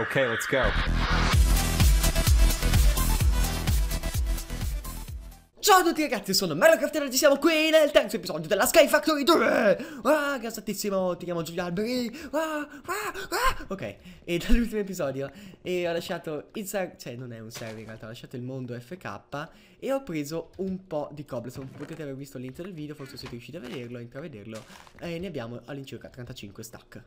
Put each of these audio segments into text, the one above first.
Okay, let's go. Ciao a tutti ragazzi, sono Mario Crafter e oggi siamo qui nel terzo episodio della Sky Factory 2 Ah, gasatissimo, ti chiamo Giulio Alberi ah, ah, ah. Ok, e dall'ultimo episodio e ho lasciato il server, cioè non è un server in realtà, ho lasciato il mondo FK E ho preso un po' di cobblestone, potete aver visto all'inizio del video, forse siete riusciti a vederlo, a intravederlo E ne abbiamo all'incirca 35 stack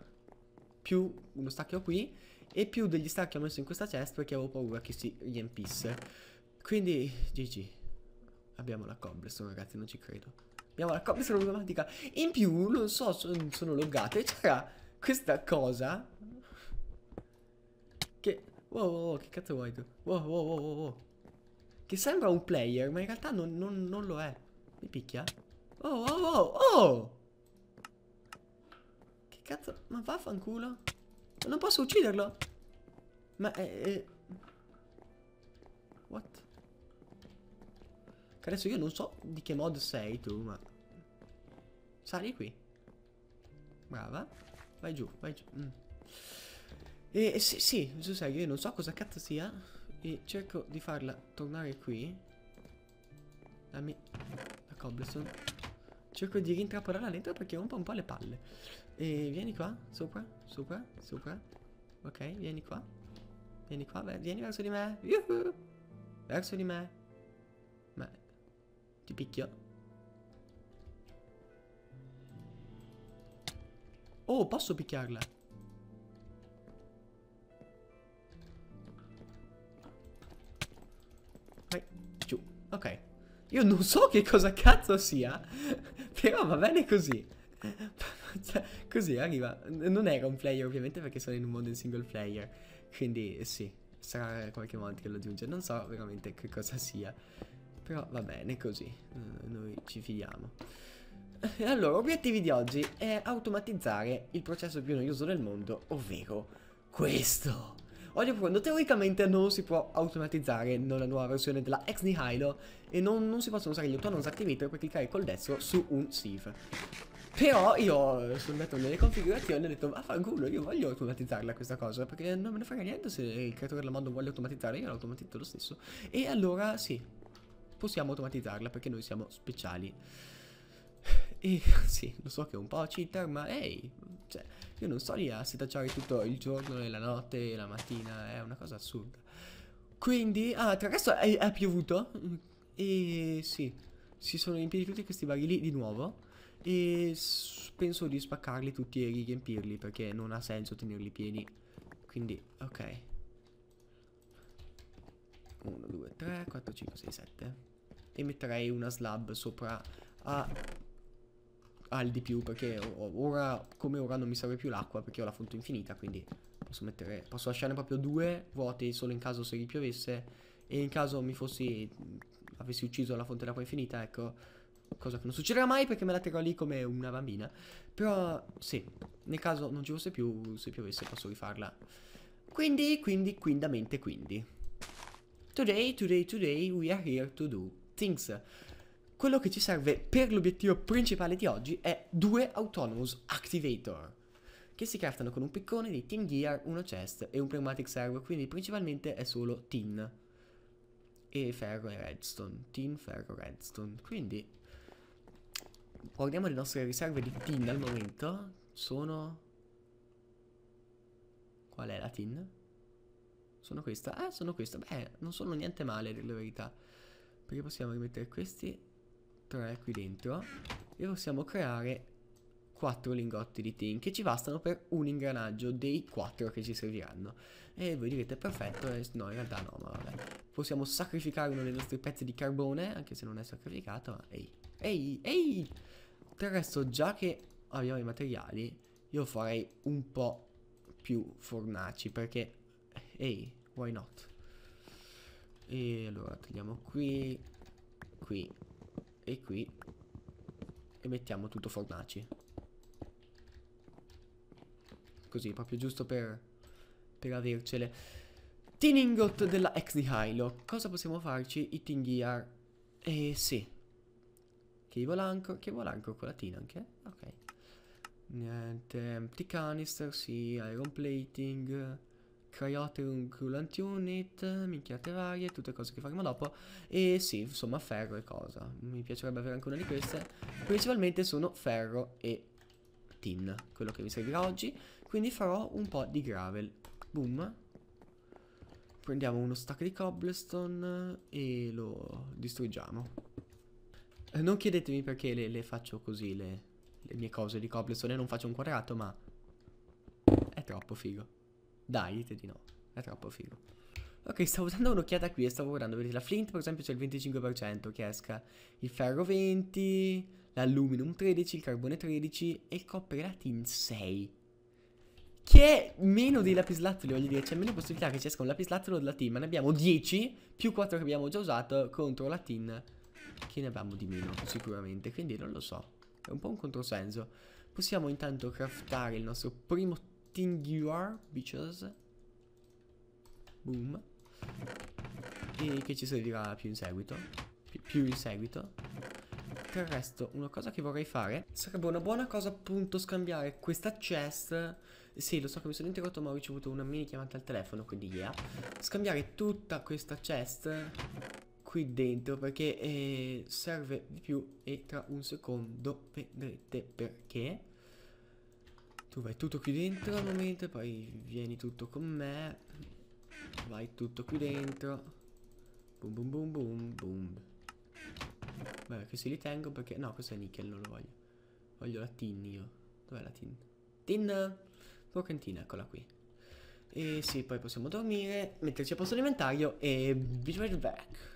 Più uno stacchio qui e più degli stacchi ho messo in questa chest perché avevo paura che si riempisse. Quindi, GG. Abbiamo la cobblestone, ragazzi, non ci credo. Abbiamo la cobblestone automatica. In più, non so, sono, sono loggate. C'era questa cosa. Che... Wow, wow, wow, che cazzo vuoi tu? Wow, wow, wow, wow, wow. Che sembra un player, ma in realtà non, non, non lo è. Mi picchia? Oh, oh, oh, oh! Che cazzo? Ma vaffanculo? Non posso ucciderlo. Ma è... Eh, è... Eh. What? adesso io non so di che mod sei tu, ma... Sali qui. Brava. Vai giù, vai giù. Mm. E sì, sì, su serio, io non so cosa cazzo sia. E cerco di farla tornare qui. Dammi la cobblestone. Cerco di rintrappolarla dentro perché rompe un po' le palle. E vieni qua, sopra, sopra, sopra. Ok, vieni qua. Vieni qua, vieni verso di me. Yuhu! Verso di me. Ma... Ti picchio. Oh, posso picchiarla? Vai, giù. Ok. Io non so che cosa cazzo sia, però va bene così cioè, così arriva. Non era un player, ovviamente, perché sono in un mondo in single player. Quindi, sì, sarà qualche mod che lo aggiunge. Non so veramente che cosa sia. Però va bene così, eh, noi ci fidiamo. Eh, allora, obiettivi di oggi è automatizzare il processo più noioso del mondo, ovvero questo. Oggi profondo, teoricamente non si può automatizzare nella nuova versione della Ex Nihilo e non, non si possono usare gli autonomous activator per cliccare col destro su un sieve. Però io eh, sono andato nelle configurazioni e ho detto vaffanculo io voglio automatizzarla questa cosa perché non me ne frega niente se il creatore della mod vuole automatizzarla io l'automatizzo lo stesso e allora sì possiamo automatizzarla perché noi siamo speciali e sì lo so che è un po' cheater ma ehi cioè io non sto lì a setacciare tutto il giorno e la notte e la mattina è una cosa assurda quindi ah tra l'altro è, è piovuto mm, e sì si sono riempiti tutti questi barili di nuovo e penso di spaccarli tutti e riempirli perché non ha senso tenerli pieni. Quindi, ok. 1, 2, 3, 4, 5, 6, 7. E metterei una slab sopra a... al di più perché ora, come ora non mi serve più l'acqua perché ho la fonte infinita, quindi posso mettere... posso lasciarne proprio due vuote solo in caso se ripiovesse e in caso mi fossi... avessi ucciso la fonte d'acqua infinita, ecco cosa che non succederà mai perché me la terrò lì come una bambina. Però sì, nel caso non ci fosse più, se piovesse posso rifarla. Quindi, quindi, quindamente, quindi. Today, today, today we are here to do things. Quello che ci serve per l'obiettivo principale di oggi è due Autonomous Activator che si craftano con un piccone di Team Gear, uno chest e un Pneumatic Server, quindi principalmente è solo tin e ferro e redstone, tin, ferro, redstone, quindi Guardiamo le nostre riserve di tin al momento. Sono... Qual è la tin? Sono questa? Ah, sono questa. Beh, non sono niente male, della verità. Perché possiamo rimettere questi tre qui dentro. E possiamo creare quattro lingotti di tin che ci bastano per un ingranaggio dei quattro che ci serviranno. E voi direte perfetto, eh, no in realtà no, ma vabbè. Possiamo sacrificare uno dei nostri pezzi di carbone, anche se non è sacrificato, ma... ehi, ehi, ehi! Del resto già che abbiamo i materiali, io farei un po' più fornaci, perché, ehi, why not? E allora tagliamo qui, qui e qui e mettiamo tutto fornaci. Così, proprio giusto per per avercele. Tiningot della ex di Hilo. Cosa possiamo farci? Hitting Gear. Eh sì. Cable Anchor. Cable Anchor con la tin anche? Ok. Niente. Empty Canister, sì. Iron Plating. Cryotherum Coolant Unit, minchiate varie, tutte cose che faremo dopo. E sì, insomma, ferro e cosa. Mi piacerebbe avere anche una di queste. Principalmente sono ferro e tin, quello che mi servirà oggi. Quindi farò un po' di gravel. Boom. Prendiamo uno stack di cobblestone e lo distruggiamo. Eh, non chiedetemi perché le, le faccio così le, le, mie cose di cobblestone non faccio un quadrato, ma è troppo figo. Dai, dite di no, è troppo figo. Ok, stavo dando un'occhiata qui e stavo guardando, vedete, la flint per esempio c'è il 25% che esca, il ferro 20, l'alluminum 13, il carbone 13 e il copper latin 6. Che meno dei lapislattoli, voglio dire, c'è meno possibilità che ci esca un lapislattolo della team. Ne abbiamo 10 più 4 che abbiamo già usato contro la team che ne abbiamo di meno, sicuramente. Quindi non lo so, è un po' un controsenso. Possiamo intanto craftare il nostro primo Tinguar, bitches. Boom. E che ci servirà più in seguito. Pi più in seguito il resto, una cosa che vorrei fare sarebbe una buona cosa appunto scambiare questa chest. Sì, lo so che mi sono interrotto ma ho ricevuto una mini chiamata al telefono, quindi yeah. Scambiare tutta questa chest qui dentro perché eh, serve di più e tra un secondo vedrete perché. Tu vai tutto qui dentro al momento, poi vieni tutto con me. Vai tutto qui dentro. Boom boom boom boom boom. Vabbè, questi li tengo perché... No, questo è nickel, non lo voglio. Voglio la tin io. Dov'è la tin? Tin! Tua cantina, eccola qui. E sì, poi possiamo dormire, metterci a posto l'inventario e... Be right back.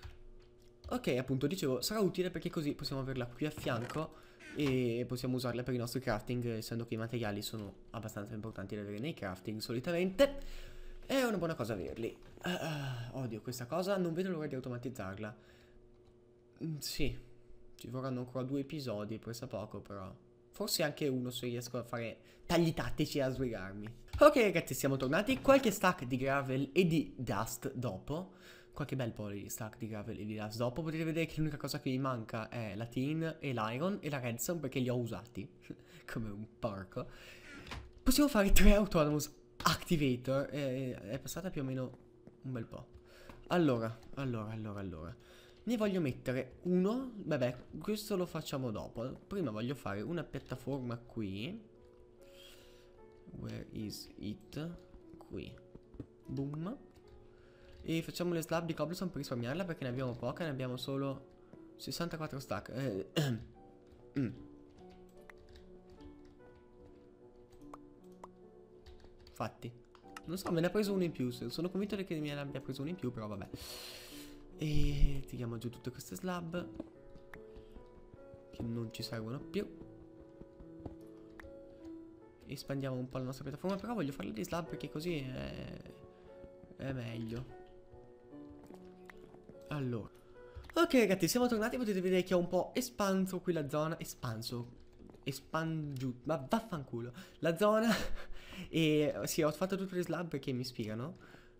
Ok, appunto, dicevo, sarà utile perché così possiamo averla qui a fianco e possiamo usarla per i nostri crafting, essendo che i materiali sono abbastanza importanti da avere nei crafting solitamente. È una buona cosa averli. Uh, odio questa cosa, non vedo l'ora di automatizzarla. Mm, sì, ci vorranno ancora due episodi, presa poco però. Forse anche uno se riesco a fare tagli tattici e a sbrigarmi. Ok ragazzi, siamo tornati. Qualche stack di gravel e di dust dopo. Qualche bel po' di stack di gravel e di dust dopo. Potete vedere che l'unica cosa che mi manca è la tin e l'iron e la redstone perché li ho usati. Come un porco. Possiamo fare tre autonomous activator. È, eh, è passata più o meno un bel po'. Allora, allora, allora, allora. Ne voglio mettere uno, vabbè, questo lo facciamo dopo. Prima voglio fare una piattaforma qui. Where is it? Qui. Boom. E facciamo le slab di cobblestone per risparmiarla perché ne abbiamo poca, ne abbiamo solo 64 stack. Eh, mm. Fatti. Non so, me ne ha preso uno in più. Sono convinto che me ne abbia preso uno in più, però vabbè. E tiriamo giù tutte queste slab Che non ci servono più Espandiamo un po' la nostra piattaforma Però voglio farle di slab perché così è, è meglio allora Ok ragazzi siamo tornati Potete vedere che ho un po' espanso qui la zona Espanso Espangiuto Ma vaffanculo La zona E sì ho fatto tutte le slab perché mi ispirano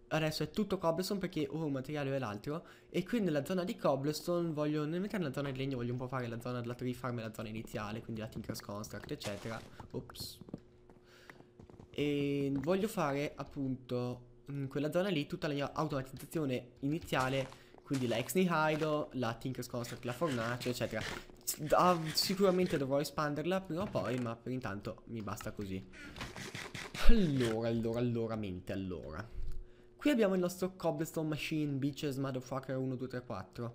Adesso è tutto cobblestone perché ho oh, un materiale e l'altro E qui nella zona di cobblestone voglio, nel mentre nella zona di legno voglio un po' fare la zona della tree farm e la zona iniziale Quindi la Tinker's Construct eccetera Ops E voglio fare appunto in quella zona lì tutta la mia automatizzazione iniziale quindi la ex Nihilo, la Tinker's Construct, la Fornace, eccetera. Ah, sicuramente dovrò espanderla prima o poi, ma per intanto mi basta così. Allora, allora, allora, mente, allora. Qui abbiamo il nostro cobblestone machine, bitches, motherfucker 1, 2, 3, 4.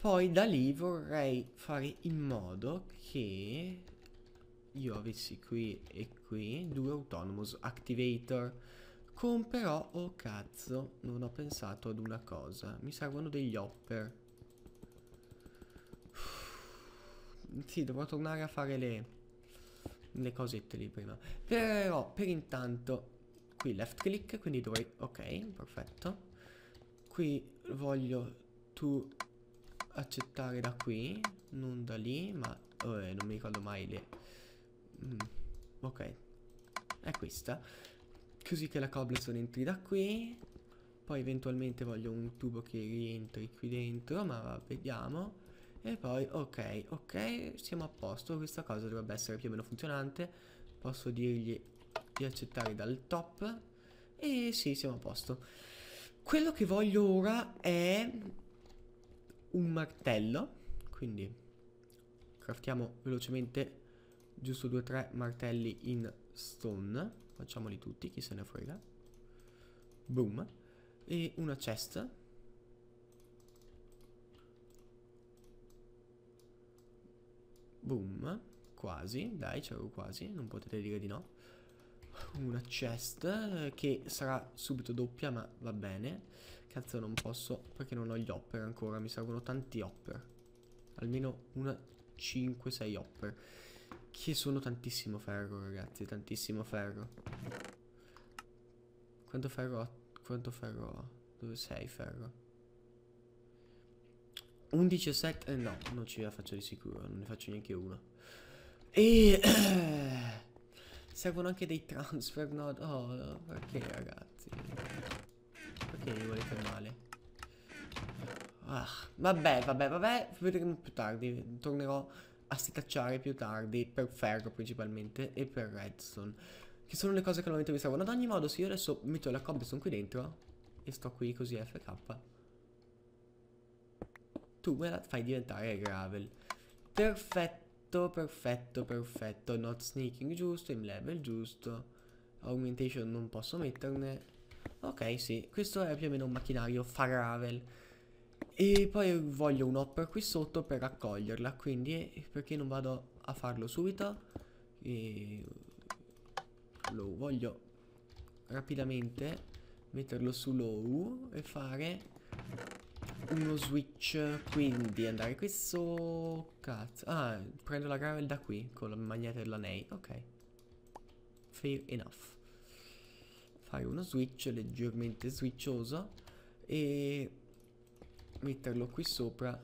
Poi da lì vorrei fare in modo che io avessi qui e qui due autonomous activator. Con però, oh cazzo, non ho pensato ad una cosa. Mi servono degli hopper. Sì, dovrò tornare a fare le, le cosette lì prima. Però, per intanto, qui left click, quindi dovrei... Ok, perfetto. Qui voglio tu accettare da qui, non da lì, ma... Eh, non mi ricordo mai le... Mm, ok, è questa. Così che la cobblestone entri da qui. Poi eventualmente voglio un tubo che rientri qui dentro, ma vediamo. E poi, ok, ok, siamo a posto, questa cosa dovrebbe essere più o meno funzionante. Posso dirgli di accettare dal top e sì, siamo a posto. Quello che voglio ora è un martello, quindi craftiamo velocemente giusto 2-3 martelli in stone, facciamoli tutti, chi se ne frega. Boom. E una chest. Boom. Quasi, dai, c'ero quasi, non potete dire di no una chest che sarà subito doppia, ma va bene. Cazzo, non posso perché non ho gli hopper ancora, mi servono tanti hopper. Almeno una 5-6 hopper. Che sono tantissimo ferro, ragazzi, tantissimo ferro. Quanto ferro ho? Quanto ferro ho? Dove sei, ferro? 11 7 eh, no, non ce la faccio di sicuro, non ne faccio neanche uno. E eh, Servono anche dei transfer, no? Oh, perché ragazzi? Perché li volete male? Ah, vabbè, vabbè, vabbè, vedremo più tardi. Tornerò a stitacciare più tardi per ferro principalmente e per redstone. Che sono le cose che normalmente mi servono. Ad ogni modo, se io adesso metto la cobblestone qui dentro e sto qui così FK, tu me la fai diventare gravel. Perfetto perfetto, perfetto, perfetto. Not sneaking giusto, in level giusto. Augmentation non posso metterne. Ok, sì, questo è più o meno un macchinario Faravel. E poi voglio un hopper qui sotto per raccoglierla, quindi perché non vado a farlo subito? E... Lo voglio rapidamente metterlo su low e fare uno switch, quindi andare questo Cazzo. Ah, prendo la gravel da qui, con la magnete della Ney Ok. Fair enough. Fare uno switch leggermente switchoso e metterlo qui sopra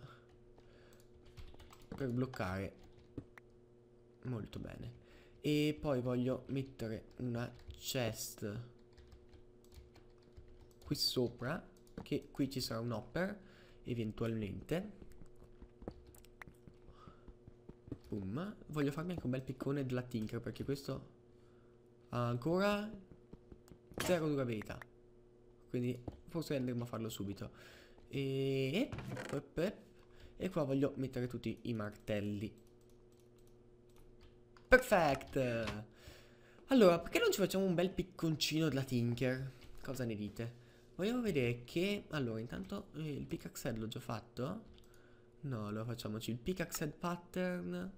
per bloccare. Molto bene. E poi voglio mettere una chest qui sopra che qui ci sarà un hopper eventualmente. Boom. Voglio farmi anche un bel piccone della Tinker perché questo ha ancora Zero durabilità. Quindi forse andremo a farlo subito. E... e qua voglio mettere tutti i martelli. Perfect! Allora, perché non ci facciamo un bel picconcino della Tinker? Cosa ne dite? Vogliamo vedere che... Allora, intanto eh, il pickaxe l'ho già fatto. No, allora facciamoci il pickaxe pattern.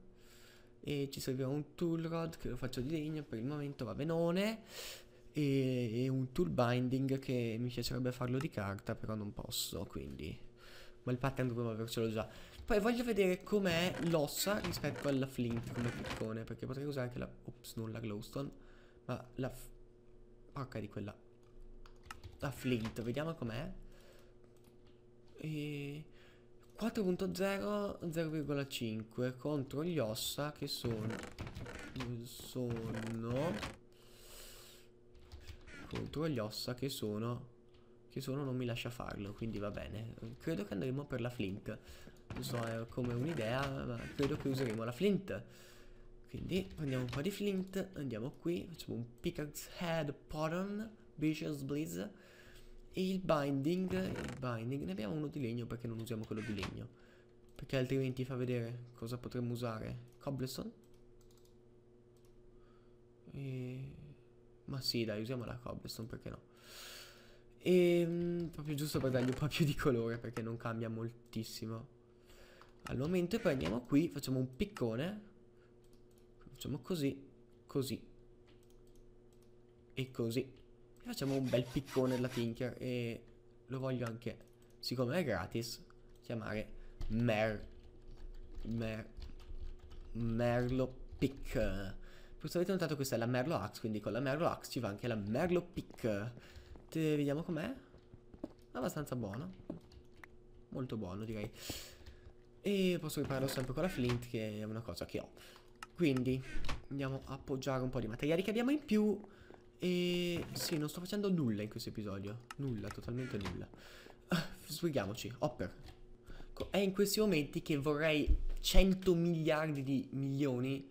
E ci servirà un tool rod che lo faccio di legno, per il momento va benone. E, e un tool binding che mi piacerebbe farlo di carta, però non posso, quindi... Ma il pattern dovevo avercelo già. Poi voglio vedere com'è l'ossa rispetto alla flint come piccone, perché potrei usare anche la... Ops, non la glowstone, ma la... Porca di quella la Flint, vediamo com'è. E 4.0 0,5 contro gli ossa che sono sono contro gli ossa che sono che sono non mi lascia farlo quindi va bene credo che andremo per la flint non so è come un'idea ma credo che useremo la flint quindi prendiamo un po' di flint andiamo qui facciamo un pickaxe head pattern Vicious Blizz E il binding Il binding Ne abbiamo uno di legno perché non usiamo quello di legno Perché altrimenti fa vedere cosa potremmo usare Cobblestone e... Ma sì dai usiamo la cobblestone perché no E ehm, proprio giusto per dargli un po' più di colore Perché non cambia moltissimo Al momento e poi andiamo qui Facciamo un piccone Facciamo così Così E così facciamo un bel piccone della Tinker e lo voglio anche, siccome è gratis, chiamare Mer... Mer... Merlo Pick. Forse avete notato questa è la Merlo Axe, quindi con la Merlo Axe ci va anche la Merlo Pick. Te, vediamo com'è. Abbastanza buono. Molto buono direi. E posso ripararlo sempre con la flint che è una cosa che ho. Quindi andiamo a appoggiare un po' di materiali che abbiamo in più. E sì, non sto facendo nulla in questo episodio. Nulla, totalmente nulla. Sbrighiamoci, Hopper. È in questi momenti che vorrei 100 miliardi di milioni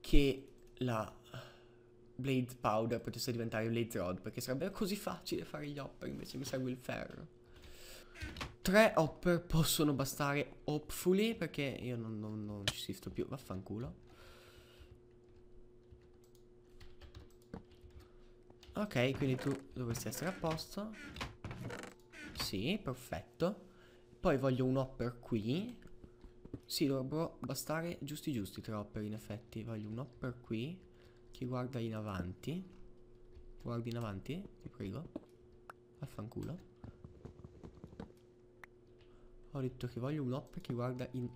che la Blade Powder potesse diventare Blade Rod, perché sarebbe così facile fare gli Hopper, invece mi serve il ferro. Tre Hopper possono bastare, hopefully, perché io non, non, non ci sto più, vaffanculo. Ok, quindi tu dovresti essere a posto. Sì, perfetto. Poi voglio un hopper qui. Sì, dovrebbero bastare giusti giusti tre hopper in effetti. Voglio un hopper qui. che guarda in avanti. Guardi in avanti, ti prego. Affanculo. Ho detto che voglio un hopper che guarda in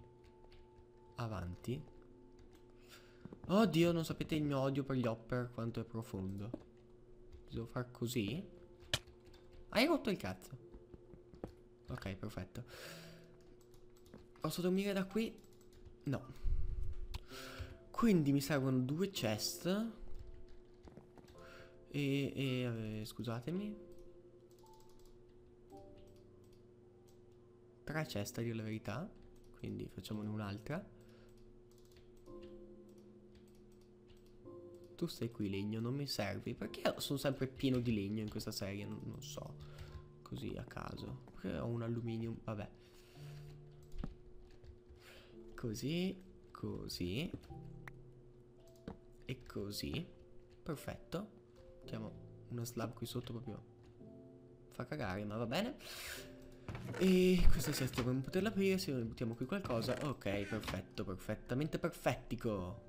avanti. Oddio, non sapete il mio odio per gli hopper quanto è profondo. Devo far così? Hai rotto il cazzo. Ok, perfetto. Posso dormire da qui? No. Quindi mi servono due chest. E, e eh, scusatemi. Tre chest di la verità. Quindi facciamone un'altra. tu stai qui legno, non mi servi. Perché sono sempre pieno di legno in questa serie? Non, non so. Così a caso. Perché ho un alluminio? Vabbè. Così, così. E così. Perfetto. Mettiamo una slab qui sotto proprio. Fa cagare, ma va bene. E questa sia stiamo per poterla aprire. Se noi buttiamo qui qualcosa. Ok, perfetto, perfettamente perfettico.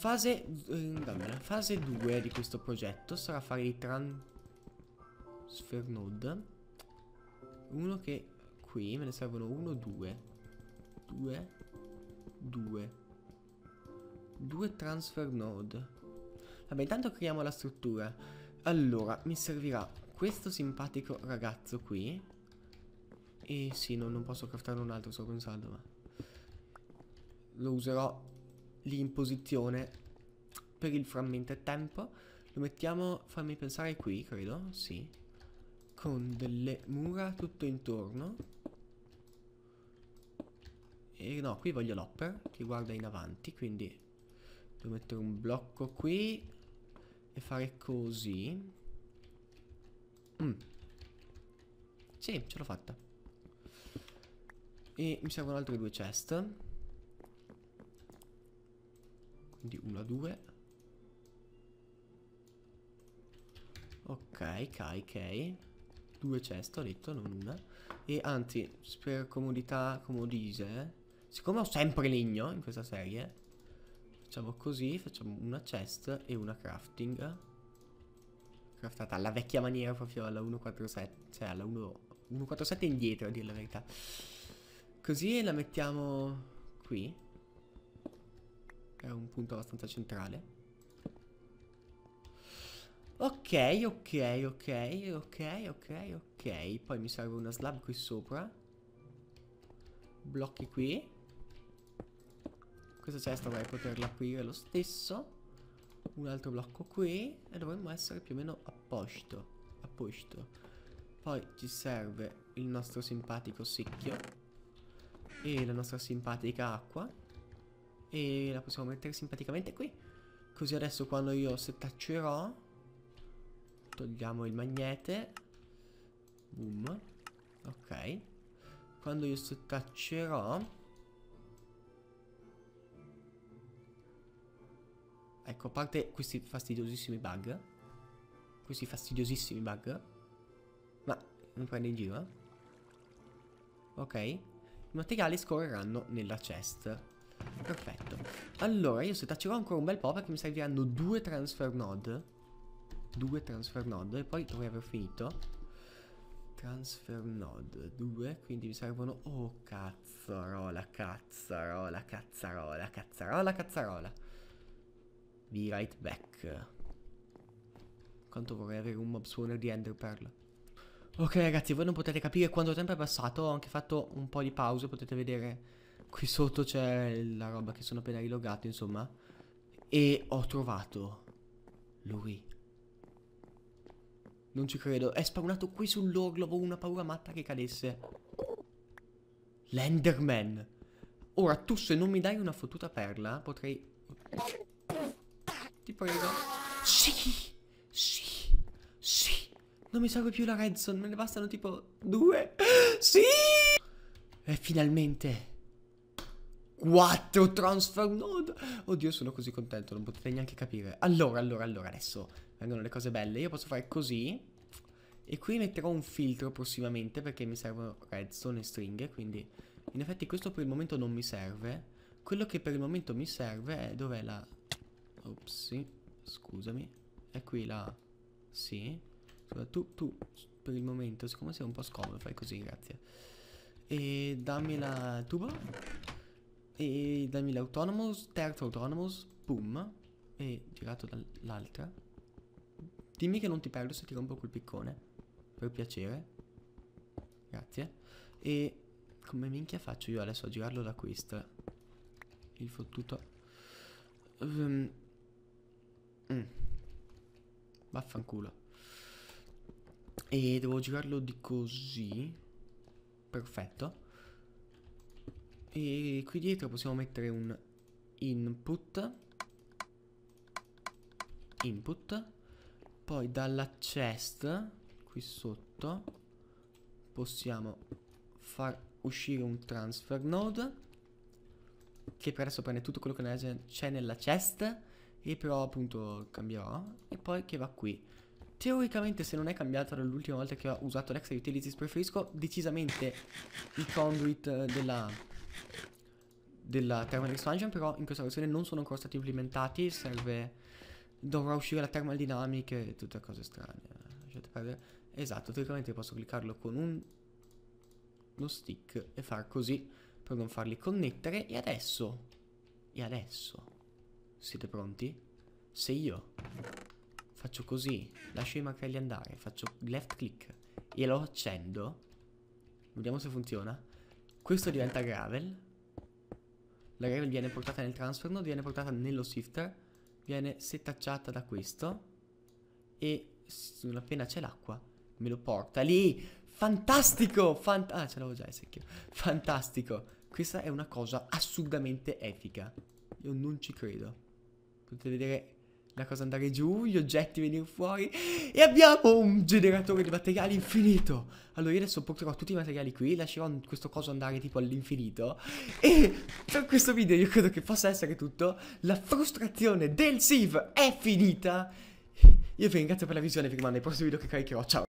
Fase, eh, fase 2 di questo progetto sarà fare i transfer node. Uno che qui me ne servono uno, due. Due. Due. Due transfer node. Vabbè, intanto creiamo la struttura. Allora, mi servirà questo simpatico ragazzo qui. E sì, non, non posso craftare un altro, sto pensando, ma... Lo userò lì in posizione per il frammento tempo. Lo mettiamo, fammi pensare qui, credo, sì. Con delle mura tutto intorno. E no, qui voglio l'hopper che guarda in avanti, quindi devo mettere un blocco qui e fare così. Mm. Sì, ce l'ho fatta. E mi servono altre due chest. Quindi 1, 2. Ok, ok, ok. Due ceste, ho detto, non una. E anzi, per comodità comodise, siccome ho sempre legno in questa serie, facciamo così, facciamo una chest e una crafting. Craftata alla vecchia maniera, proprio alla 147, cioè alla 1... 147 indietro a dire la verità Così la mettiamo qui è un punto abbastanza centrale. Ok, ok, ok, ok, ok, ok. Poi mi serve una slab qui sopra. Blocchi qui. Questa cesta vorrei poterla aprire lo stesso. Un altro blocco qui. E dovremmo essere più o meno a posto. A posto. Poi ci serve il nostro simpatico secchio. E la nostra simpatica acqua. E la possiamo mettere simpaticamente qui. Così adesso quando io setaccerò, togliamo il magnete. Boom. Ok. Quando io setaccerò... Ecco, a parte questi fastidiosissimi bug. Questi fastidiosissimi bug. Ma non prende in giro, eh. Ok. I materiali scorreranno nella chest. Perfetto. Allora, io se tacerò ancora un bel po' perché mi serviranno due transfer node. Due transfer node e poi dovrei aver finito. Transfer node Due. quindi mi servono... Oh, cazzarola, cazzarola, cazzarola, cazzarola, cazzarola. Be right back. Quanto vorrei avere un mob spawner di Ender Pearl. Ok ragazzi, voi non potete capire quanto tempo è passato, ho anche fatto un po' di pause, potete vedere qui sotto c'è la roba che sono appena rilogato, insomma. E ho trovato lui. Non ci credo. È spawnato qui sull'orlo. Avevo una paura matta che cadesse. L'Enderman. Ora, tu se non mi dai una fottuta perla, potrei... Ti prego. Sì! Sì! Sì! Non mi serve più la redstone. Me ne bastano tipo due. Sì! E finalmente... 4 transfer node. Oddio, sono così contento, non potete neanche capire. Allora, allora, allora, adesso vengono le cose belle. Io posso fare così. E qui metterò un filtro prossimamente perché mi servono redstone e stringhe, quindi... In effetti questo per il momento non mi serve. Quello che per il momento mi serve è... Dov'è la... Opsi, scusami. È qui la... Sì. Scusa, tu, tu, per il momento, siccome sei un po' scomodo, fai così, grazie. E dammi la tuba e dal l'autonomous, terzo autonomous, boom, e girato dall'altra. Dimmi che non ti perdo se ti rompo quel piccone, per piacere. Grazie. E come minchia faccio io adesso a girarlo da questa? Il fottuto... Um. Mm. Vaffanculo. E devo girarlo di così. Perfetto. E qui dietro possiamo mettere un input. Input. Poi dalla chest, qui sotto, possiamo far uscire un transfer node che per adesso prende tutto quello che c'è nella chest e però appunto cambierò e poi che va qui teoricamente se non è cambiata dall'ultima volta che ho usato l'extra utilities preferisco decisamente i conduit della della thermal expansion, però in questa versione non sono ancora stati implementati, serve... dovrà uscire la thermaldynamic e tutte cose strane, lasciate cioè, perdere. Esatto, teoricamente posso cliccarlo con un... lo stick e far così per non farli connettere e adesso... e adesso... siete pronti? Se io faccio così, lascio i macrelli andare, faccio left click e lo accendo, vediamo se funziona. Questo diventa gravel. La gravel viene portata nel transfer node, viene portata nello shifter, viene setacciata da questo e appena c'è l'acqua me lo porta lì. Fantastico! Fant ah, ce l'avevo già il secchio. Fantastico. Questa è una cosa assurdamente epica. Io non ci credo. Potete vedere la cosa andare giù, gli oggetti venire fuori e abbiamo un generatore di materiali infinito. Allora io adesso porterò tutti i materiali qui, lascerò questo coso andare tipo all'infinito e per questo video io credo che possa essere tutto. La frustrazione del Sieve è finita. Io vi ringrazio per la visione, vi rimane nei prossimi video che caricherò, ciao!